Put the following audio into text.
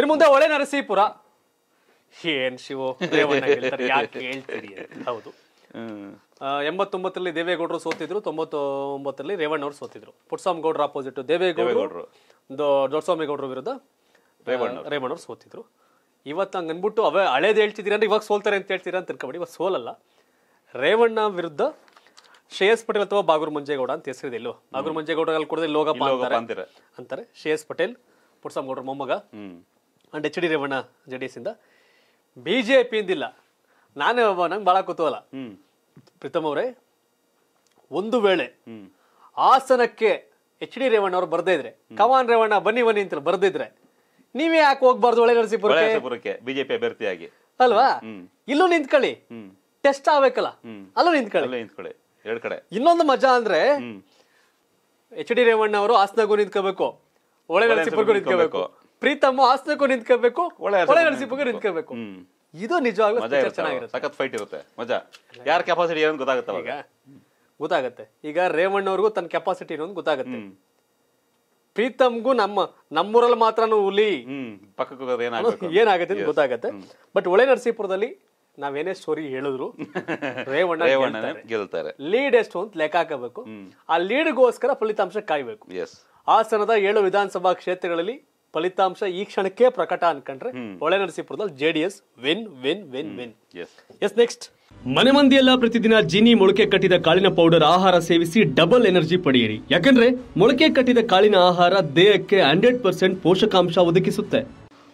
ಇನ್ ಮುಂದೆ ಹೊಳೆ ನರಸೀಪುರ ಏನ್ ಶಿವ ಹೌದು ಎಂಬತ್ತೊಂಬತ್ತರಲ್ಲಿ ದೇವೇಗೌಡರು ಸೋತಿದ್ರು ತೊಂಬತ್ತೊಂಬತ್ತರಲ್ಲಿ ರೇವಣ್ಣ ಅವರು ಸೋತಿದ್ರು ಪುಟ್ಸಾಮಗೌಡರ ಅಪೋಸಿಟ್ ದೇವೇಗೌಡರು ದೊಡ್ಡಸ್ವಾಮಿಗೌಡರ ವಿರುದ್ಧ ರೇವಣ್ಣ ಅವರು ಸೋತಿದ್ರು ಇವತ್ತು ಹಂಗೆ ಅಂದ್ಬಿಟ್ಟು ಅವೇ ಹಳೇದು ಹೇಳ್ತಿದ್ದೀರ ಅಂದ್ರೆ ಇವಾಗ ಸೋಲ್ತಾರೆ ಅಂತ ಹೇಳ್ತೀರಾ ಅಂತ ತಿಳ್ಕೊಬೇಡಿ ಇವಾಗ ಸೋಲಲ್ಲ ರೇವಣ್ಣ ವಿರುದ್ಧ ಶ್ರೇಯಸ್ ಪಟೇಲ್ ಅಥವಾ ಬಾಗೂರ್ ಮಂಜೇಗೌಡ ಅಂತ ಹೆಸರಿದೆ ಇಲ್ಲೋ ಬಾಗೂರ್ ಮಂಜೇಗೌಡ ಅಲ್ಲಿ ಕೊಡದೆ ಲೋಗಪ್ಪ ಅಂತಾರೆ ಶ್ರೇಯಸ್ ಪಟೇಲ್ ಗೌಡರ ಮೊಮ್ಮಗ and H D Revanna J D S ಇಂದ ಬಿ ಜೆ ಪಿ ಇಂದಿಲ್ಲ ನಾನೇ ಒಬ್ಬ ನಂಗೆ ಭಾಳ ಕುತೂಹಲ ಪ್ರೀತಮ್ ಅವರೇ ಒಂದು ವೇಳೆ ಆಸನಕ್ಕೆ ಎಚ್ ಡಿ ರೇವಣ್ಣ ಅವ್ರು ಬರ್ದೇ ಇದ್ರೆ ಕವಾನ್ ರೇವಣ್ಣ ಬನ್ನಿ ಬನ್ನಿ ಅಂತ ಬರ್ದಿದ್ರೆ ನೀವೇ ಯಾಕೆ ಹೋಗ್ಬಾರ್ದು ಒಳ್ಳೆ ನರಸೀಪುರಕ್ಕೆ ಬಿಜೆಪಿ ಅಭ್ಯರ್ಥಿಯಾಗಿ ಅಲ್ವಾ ಇಲ್ಲೂ ನಿಂತ್ಕೊಳ್ಳಿ ಟೆಸ್ಟ್ ಆಗ್ಬೇಕಲ್ಲ ಅಲ್ಲೂ ನಿಂತ್ಕೊಳ್ಳಿ ನಿಂತ್ಕೊಳ್ಳಿ ಕಡೆ ಇನ್ನೊಂದು ಮಜಾ ಅಂದ್ರೆ ಎಚ್ ಡಿ ರೇವಣ್ಣ ಅವರು ಹಾಸನಗೂ ನಿಂತ್ಕೋಬೇಕು ಒಳಗಡೆ ನಿಂತ್ಕೋಬೇಕು ಪ್ರೀತಮ್ಮ ಆಸ್ತಕ್ಕೂ ನಿಂತ್ಕೋಬೇಕು ಒಳಗಡೆ ನಿಂತ್ಕೋಬೇಕು ಇದು ನಿಜವಾಗ್ಲೂ ಚೆನ್ನಾಗಿರುತ್ತೆ ಫೈಟ್ ಇರುತ್ತೆ ಮಜಾ ಯಾರ ಕೆಪಾಸಿಟಿ ಏನೋ ಗೊತ್ತಾಗುತ್ತೆ ಈಗ ಗೊತ್ತಾಗತ್ತೆ ಈಗ ರೇವಣ್ಣವ್ರಿಗೂ ತನ್ನ ಕೆಪಾಸಿಟಿ ಏನೋ ಗೊತ್ತಾಗುತ್ತೆ ಪ್ರೀತಮ್ಗೂ ನಮ್ಮ ನಮ್ಮೂರಲ್ಲಿ ಮಾತ್ರ ಹುಲಿ ಏನಾಗುತ್ತೆ ಗೊತ್ತಾಗತ್ತೆ ಬಟ್ ಒಳೆ ನರಸೀಪುರದಲ್ಲಿ ನಾವೇನೇ ಸ್ಟೋರಿ ಹೇಳಿದ್ರು ರೇವಣ್ಣ ಗೆಲ್ತಾರೆ ಲೀಡ್ ಎಷ್ಟು ಅಂತ ಲೆಕ್ಕ ಹಾಕಬೇಕು ಆ ಲೀಡ್ಗೋಸ್ಕರ ಫಲಿತಾಂಶ ಕಾಯ್ಬೇಕು ಹಾಸನದ ಏಳು ವಿಧಾನಸಭಾ ಕ್ಷೇತ್ರಗಳಲ್ಲಿ ಫಲಿತಾಂಶ ಈ ಕ್ಷಣಕ್ಕೆ ಪ್ರಕಟ ಅನ್ಕಂಡ್ರೆ ಒಳೆ ನರಸೀಪುರದಲ್ಲಿ ಜೆ ಡಿ ಎಸ್ ವೆನ್ ವೆನ್ ವಿನ್ ವಿನ್ ಎಸ್ ನೆಕ್ಸ್ಟ್ ಮನೆ ಮಂದಿಯೆಲ್ಲ ಪ್ರತಿದಿನ ಜಿನಿ ಮೊಳಕೆ ಕಟ್ಟಿದ ಕಾಳಿನ ಪೌಡರ್ ಆಹಾರ ಸೇವಿಸಿ ಡಬಲ್ ಎನರ್ಜಿ ಪಡೆಯಿರಿ ಯಾಕಂದ್ರೆ ಮೊಳಕೆ ಕಟ್ಟಿದ ಕಾಳಿನ ಆಹಾರ ದೇಹಕ್ಕೆ ಹಂಡ್ರೆಡ್ ಪರ್ಸೆಂಟ್ ಪೋಷಕಾಂಶ ಒದಗಿಸುತ್ತೆ